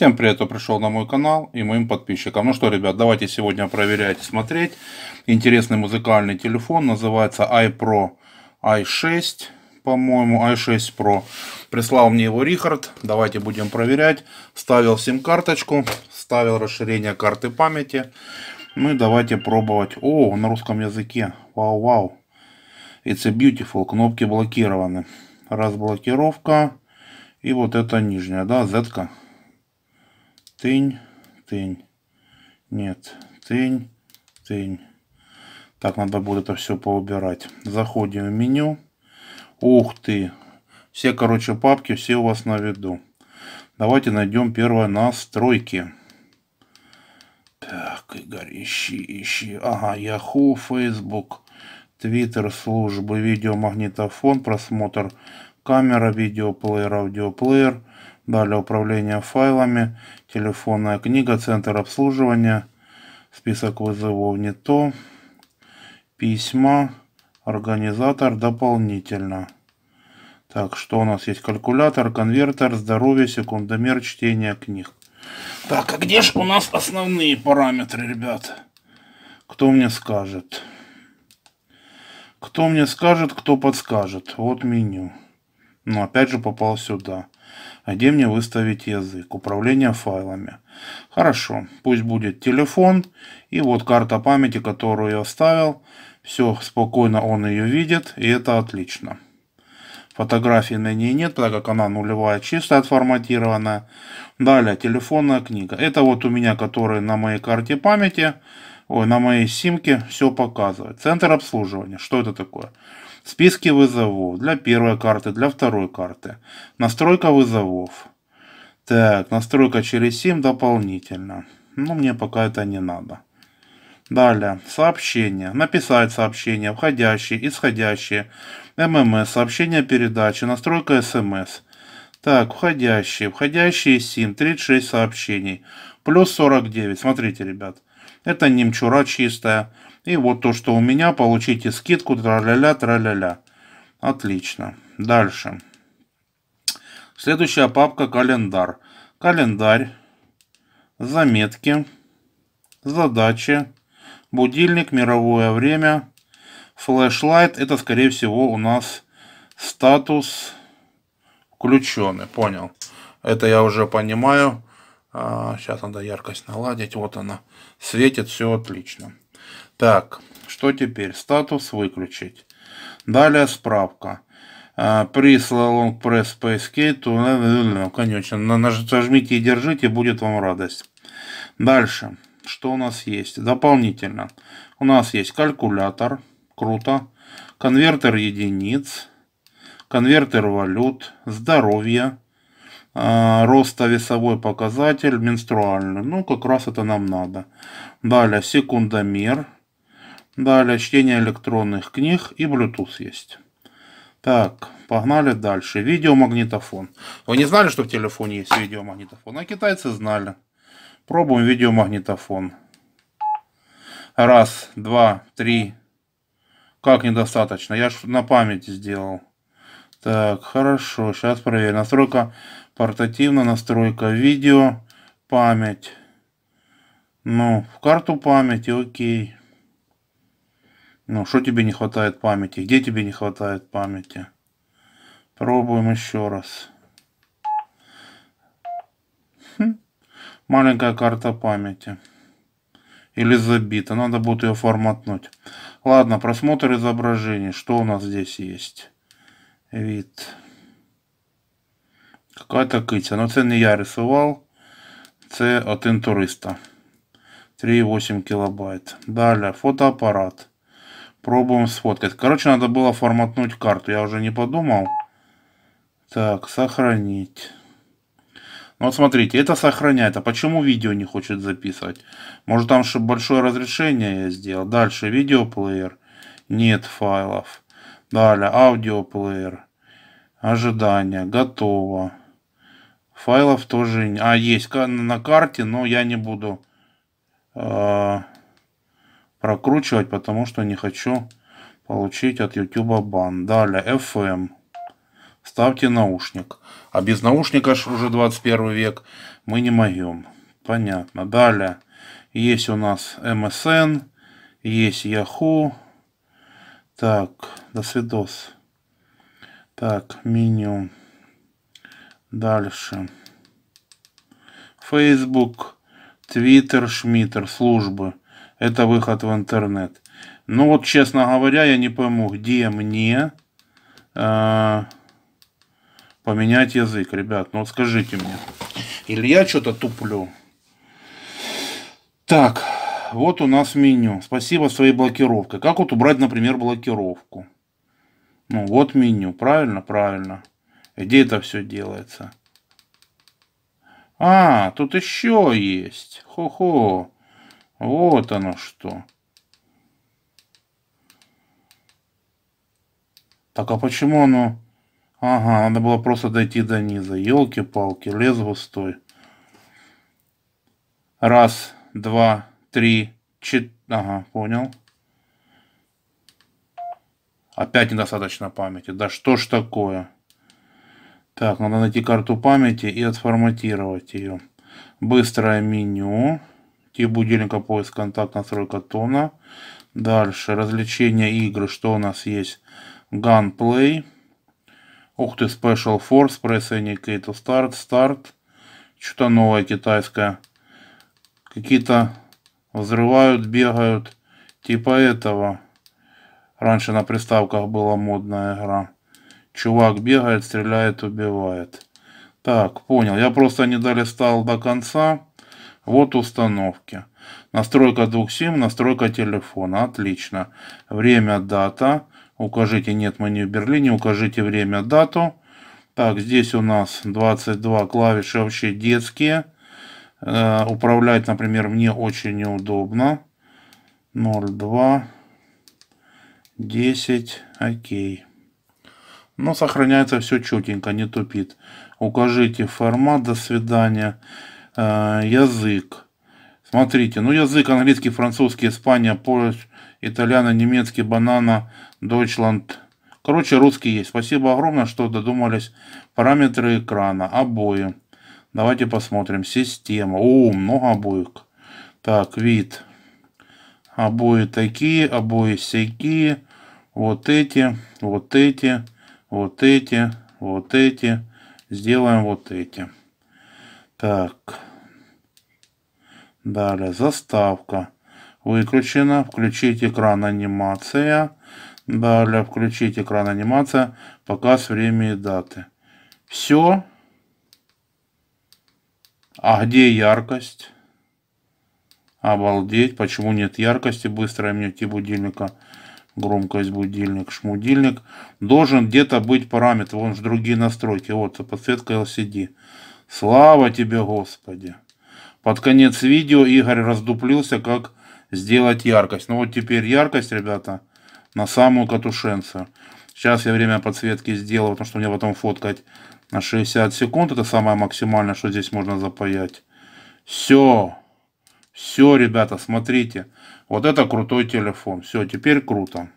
Всем привет, кто пришел на мой канал и моим подписчикам. Ну что, ребят, давайте сегодня проверять и смотреть. Интересный музыкальный телефон, называется iPro i6, по-моему, i6 Pro. Прислал мне его Рихард, давайте будем проверять. Ставил сим-карточку, ставил расширение карты памяти. Ну и давайте пробовать. О, на русском языке, вау-вау. It's a beautiful, кнопки блокированы. Разблокировка. И вот это нижняя, да, Z-ка тень, тень. Нет, тень, тень. Так, надо будет это все поубирать. Заходим в меню. Ух ты! Все, короче, папки, все у вас на виду. Давайте найдем первое настройки. Так, Игорь, ищи, ищи. Ага, Яху, Facebook, Twitter, службы, видеомагнитофон, просмотр камера, видеоплеер, аудиоплеер, Далее управление файлами, телефонная книга, центр обслуживания, список вызовов не то, письма, организатор дополнительно. Так, что у нас есть? Калькулятор, конвертер, здоровье, секундомер, чтение книг. Так, а где же у нас основные параметры, ребят? Кто мне скажет? Кто мне скажет, кто подскажет? Вот меню. Но ну, опять же попал сюда. А где мне выставить язык? Управление файлами. Хорошо, пусть будет телефон. И вот карта памяти, которую я оставил. Все, спокойно он ее видит, и это отлично. Фотографий на ней нет, так как она нулевая, чистая, отформатированная. Далее, телефонная книга. Это вот у меня, который на моей карте памяти, ой, на моей симке все показывает. Центр обслуживания. Что это такое? в списке вызовов для первой карты, для второй карты. Настройка вызовов. Так, настройка через SIM дополнительно. Но мне пока это не надо. Далее, сообщение. Написать сообщение, входящие, исходящие, ММС, сообщение передачи, настройка СМС. Так, входящие, входящие SIM, 36 сообщений, плюс 49. Смотрите, ребят, это немчура чистая. И вот то, что у меня, получите скидку, тра-ля-ля, тра-ля-ля. Отлично. Дальше. Следующая папка календарь. Календарь, заметки, задачи, будильник, мировое время, флешлайт. Это, скорее всего, у нас статус включенный. Понял. Это я уже понимаю. Сейчас а, надо яркость наладить. Вот она. Светит все отлично. Так, что теперь? Статус выключить. Далее справка. А, При Slalom Press PSK, то, ну, ну, ну, конечно, зажмите и держите, будет вам радость. Дальше. Что у нас есть? Дополнительно. У нас есть калькулятор. Круто. Конвертер единиц. Конвертер валют. Здоровье. А, роста весовой показатель. Менструальный. Ну, как раз это нам надо. Далее секундомер. Далее чтение электронных книг и Bluetooth есть. Так, погнали дальше. Видеомагнитофон. Вы не знали, что в телефоне есть видеомагнитофон? А китайцы знали. Пробуем видеомагнитофон. Раз, два, три. Как недостаточно? Я ж на память сделал. Так, хорошо. Сейчас проверим. Настройка портативная, настройка видео, память. Ну, в карту памяти, окей. Ну, что тебе не хватает памяти? Где тебе не хватает памяти? Пробуем еще раз. Хм. Маленькая карта памяти. Или забита. Надо будет ее форматнуть. Ладно, просмотр изображений. Что у нас здесь есть? Вид. Какая-то киця. Ну, це не я рисував. Це один туриста. 3,8 килобайт. Далее, фотоаппарат. Пробуем сфоткать. Короче, надо было форматнуть карту. Я уже не подумал. Так, сохранить. Ну вот смотрите, это сохраняет. А почему видео не хочет записывать? Может там что большое разрешение я сделал. Дальше видеоплеер. Нет файлов. Далее аудиоплеер. Ожидание. Готово. Файлов тоже... А, есть на карте, но я не буду... Э прокручивать, потому что не хочу получить от YouTube бан. Далее, FM. Ставьте наушник. А без наушника ж уже 21 век мы не моем. Понятно. Далее, есть у нас MSN, есть Yahoo. Так, до свидос. Так, меню. Дальше. Facebook, Twitter, Шмиттер, службы это выход в интернет. Ну вот, честно говоря, я не пойму, где мне э, поменять язык, ребят. Ну скажите мне. Или я что-то туплю. Так, вот у нас меню. Спасибо своей блокировкой. Как вот убрать, например, блокировку? Ну вот меню. Правильно? Правильно. Где это все делается? А, тут еще есть. Хо-хо. Вот оно что. Так, а почему оно... Ага, надо было просто дойти до низа. Елки-палки, лес густой. Раз, два, три, четыре... Ага, понял. Опять недостаточно памяти. Да что ж такое? Так, надо найти карту памяти и отформатировать ее. Быстрое меню. Меню тип будильника, поиск, контакт, настройка тона. Дальше развлечения игры, что у нас есть? Gunplay. Ух ты, Special Force, Press Indicate to Start, Start. Что-то новое китайское. Какие-то взрывают, бегают. Типа этого. Раньше на приставках была модная игра. Чувак бегает, стреляет, убивает. Так, понял. Я просто не долистал до конца. Вот установки. Настройка двух сим, настройка телефона. Отлично. Время, дата. Укажите, нет, мы не в Берлине. Укажите время, дату. Так, здесь у нас 22 клавиши вообще детские. Э, управлять, например, мне очень неудобно. 0,2, 10, окей. Но сохраняется все четенько, не тупит. Укажите формат, до свидания. Э, язык. Смотрите, ну язык английский, французский, Испания, Польш, итальяно, немецкий, банана, Дойчланд. Короче, русский есть. Спасибо огромное, что додумались. Параметры экрана, обои. Давайте посмотрим. Система. О, много обоек. Так, вид. Обои такие, обои всякие. Вот эти, вот эти, вот эти, вот эти. Сделаем вот эти. Так. Далее заставка. Выключена. Включить экран анимация. Далее включить экран анимация. Показ времени и даты. Все. А где яркость? Обалдеть, почему нет яркости, быстрое мнете будильника, громкость будильник, шмудильник. Должен где-то быть параметр, вон же другие настройки, вот подсветка LCD. Слава тебе, Господи! Под конец видео Игорь раздуплился, как сделать яркость. Ну вот теперь яркость, ребята, на самую катушенцию. Сейчас я время подсветки сделал, потому что мне потом фоткать на 60 секунд. Это самое максимальное, что здесь можно запаять. Все. Все, ребята, смотрите. Вот это крутой телефон. Все, теперь круто.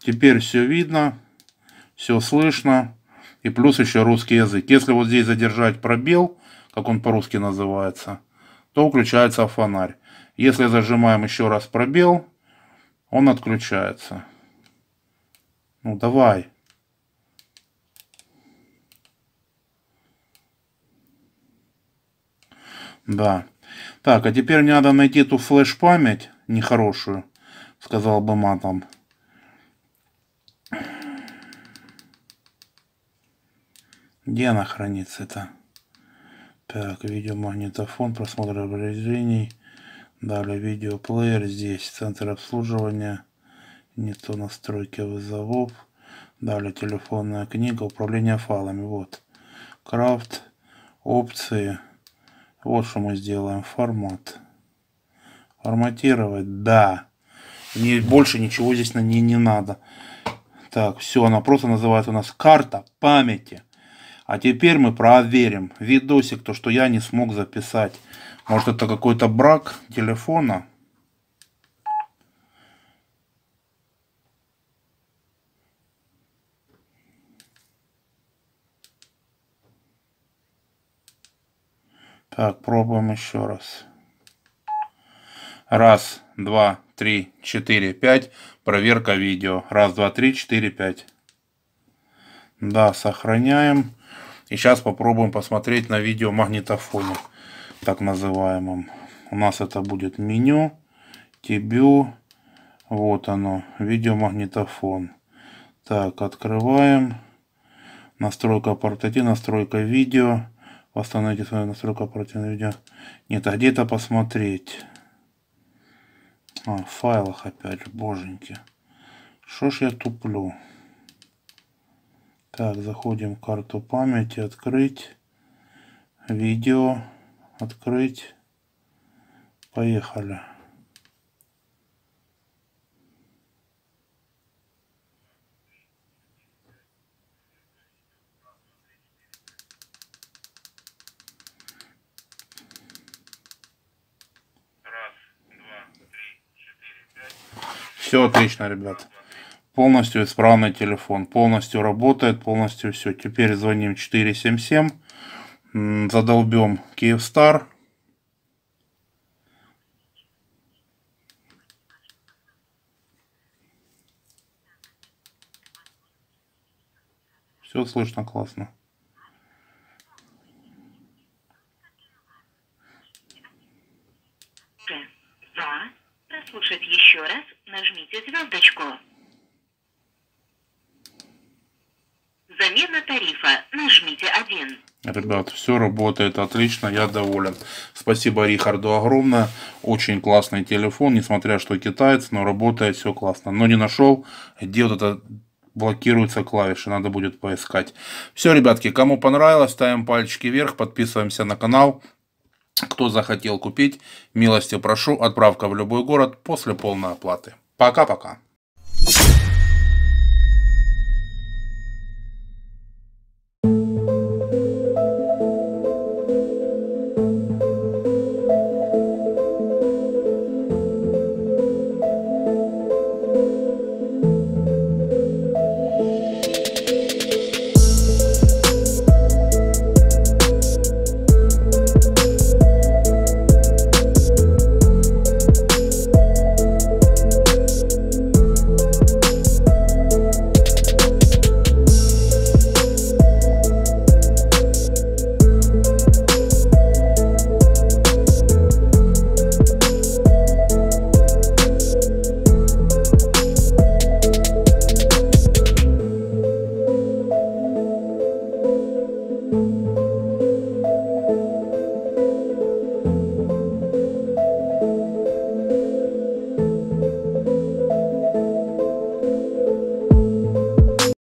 Теперь все видно. Все слышно и плюс еще русский язык. Если вот здесь задержать пробел, как он по-русски называется, то включается фонарь. Если зажимаем еще раз пробел, он отключается. Ну давай. Да. Так, а теперь мне надо найти ту флеш-память нехорошую, сказал бы матом. Где она хранится это? Так, видеомагнитофон, просмотр обрезений. Далее видеоплеер здесь, центр обслуживания. Не то настройки вызовов. Далее телефонная книга, управление файлами. Вот. Крафт, опции. Вот что мы сделаем. Формат. Форматировать, да. Мне больше ничего здесь на ней не надо. Так, все, она просто называет у нас карта памяти. А теперь мы проверим видосик, то что я не смог записать. Может это какой-то брак телефона. Так, пробуем еще раз. Раз, два, три, четыре, пять. Проверка видео. Раз, два, три, четыре, пять. Да, сохраняем. И сейчас попробуем посмотреть на видео магнитофоне, так называемом. У нас это будет меню, тебю, вот оно, видеомагнитофон. Так, открываем. Настройка портатива, настройка видео. Восстановите свою настройку портативного видео. Нет, а где это посмотреть? А, в файлах опять же, боженьки. Что ж я туплю? Так, заходим в карту памяти, открыть, видео, открыть, поехали. Раз, два, три, четыре, пять. Все отлично, ребят. Полностью исправный телефон, полностью работает, полностью все. Теперь звоним 477, задолбем Киевстар. Все слышно классно. Прослушать еще раз, нажмите звездочку. Замена тарифа. Нажмите 1. Ребят, все работает отлично, я доволен. Спасибо Рихарду огромное. Очень классный телефон, несмотря что китаец, но работает все классно. Но не нашел, где вот это блокируется клавиши, надо будет поискать. Все, ребятки, кому понравилось, ставим пальчики вверх, подписываемся на канал. Кто захотел купить, милости прошу, отправка в любой город после полной оплаты. Пока-пока.